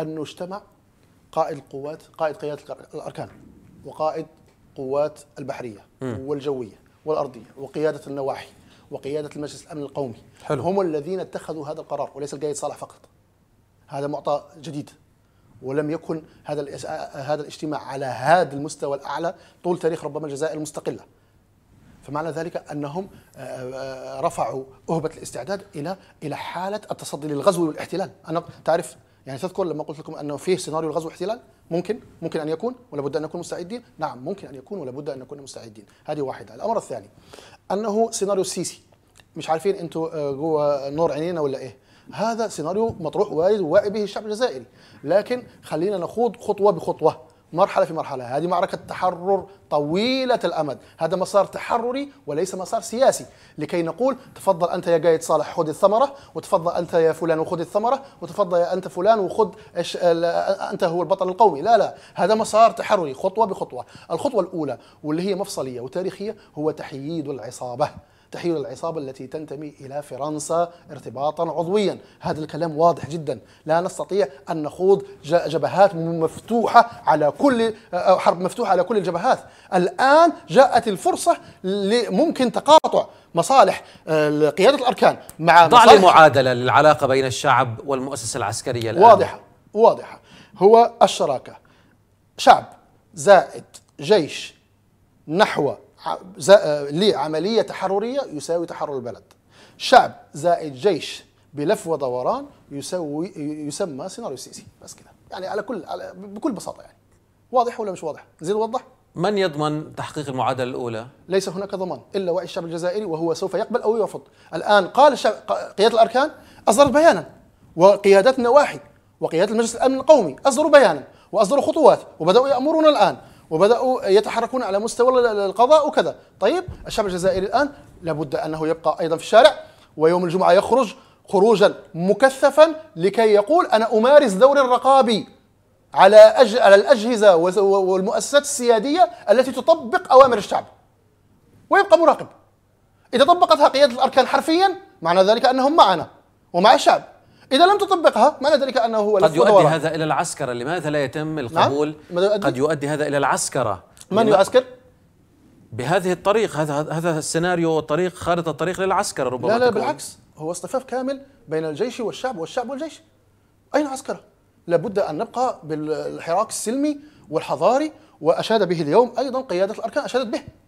أنه اجتمع قائد القوات قائد قيادة الأركان وقائد قوات البحرية والجوية والأرضية وقيادة النواحي وقيادة المجلس الأمن القومي حلو. هم الذين اتخذوا هذا القرار وليس القائد صالح فقط هذا معطى جديد ولم يكن هذا هذا الاجتماع على هذا المستوى الأعلى طول تاريخ ربما الجزائر المستقلة فمعنى ذلك انهم آه، آه، رفعوا اهبه الاستعداد الى الى حاله التصدي للغزو والاحتلال، انا تعرف يعني تذكر لما قلت لكم انه فيه سيناريو الغزو احتلال ممكن ممكن ان يكون ولا بد ان نكون مستعدين نعم ممكن ان يكون ولا بد ان نكون مستعدين هذه واحده الامر الثاني انه سيناريو السيسي مش عارفين انتم آه، جوه نور عينينا ولا ايه هذا سيناريو مطروح وارد وواعي به الشعب الجزائري لكن خلينا نخوض خطوه بخطوه مرحله في مرحله هذه معركه تحرر طويله الامد هذا مسار تحرري وليس مسار سياسي لكي نقول تفضل انت يا قايد صالح خذ الثمره وتفضل انت يا فلان وخذ الثمره وتفضل يا انت فلان وخذ انت هو البطل القومي لا لا هذا مسار تحرري خطوه بخطوه الخطوه الاولى واللي هي مفصليه وتاريخيه هو تحييد العصابه تحيل العصابة التي تنتمي إلى فرنسا ارتباطا عضويا هذا الكلام واضح جدا لا نستطيع أن نخوض جبهات مفتوحة على كل حرب مفتوحة على كل الجبهات الآن جاءت الفرصة لممكن تقاطع مصالح آه، قيادة الأركان مع ضع معادلة للعلاقة بين الشعب والمؤسسة العسكرية الآن واضحة واضحة هو الشراكة شعب زائد جيش نحو آه، لعملية تحررية يساوي تحرر البلد شعب زائد جيش بلف ودوران يسوي يسمى سيناريو سياسي بس كده يعني على كل على بكل بساطة يعني واضح ولا مش واضح نزيد وضح من يضمن تحقيق المعادلة الأولى؟ ليس هناك ضمان إلا وعي الشعب الجزائري وهو سوف يقبل أو يرفض الآن قال الشعب قيادة الأركان أصدرت بيانا وقيادات النواحي وقيادة المجلس الأمن القومي أصدروا بيانا وأصدروا خطوات وبدأوا يأمرون الآن وبداوا يتحركون على مستوى القضاء وكذا طيب الشعب الجزائري الان لابد انه يبقى ايضا في الشارع ويوم الجمعه يخرج خروجا مكثفا لكي يقول انا امارس دور الرقابي على أج... على الاجهزه والمؤسسات السياديه التي تطبق اوامر الشعب ويبقى مراقب اذا طبقتها قياده الاركان حرفيا معنى ذلك انهم معنا ومع الشعب إذا لم تطبقها ما ذلك أنه هو قد يؤدي هذا إلى العسكرة لماذا لا يتم نعم، القبول نعم؟ قد يؤدي هذا إلى العسكرة من يعسكر؟ بهذه الطريق هذا هذا السيناريو طريق خارطة الطريق للعسكرة ربما لا لا تكون. بالعكس هو اصطفاف كامل بين الجيش والشعب والشعب والجيش أين عسكرة؟ لابد أن نبقى بالحراك السلمي والحضاري وأشاد به اليوم أيضا قيادة الأركان أشادت به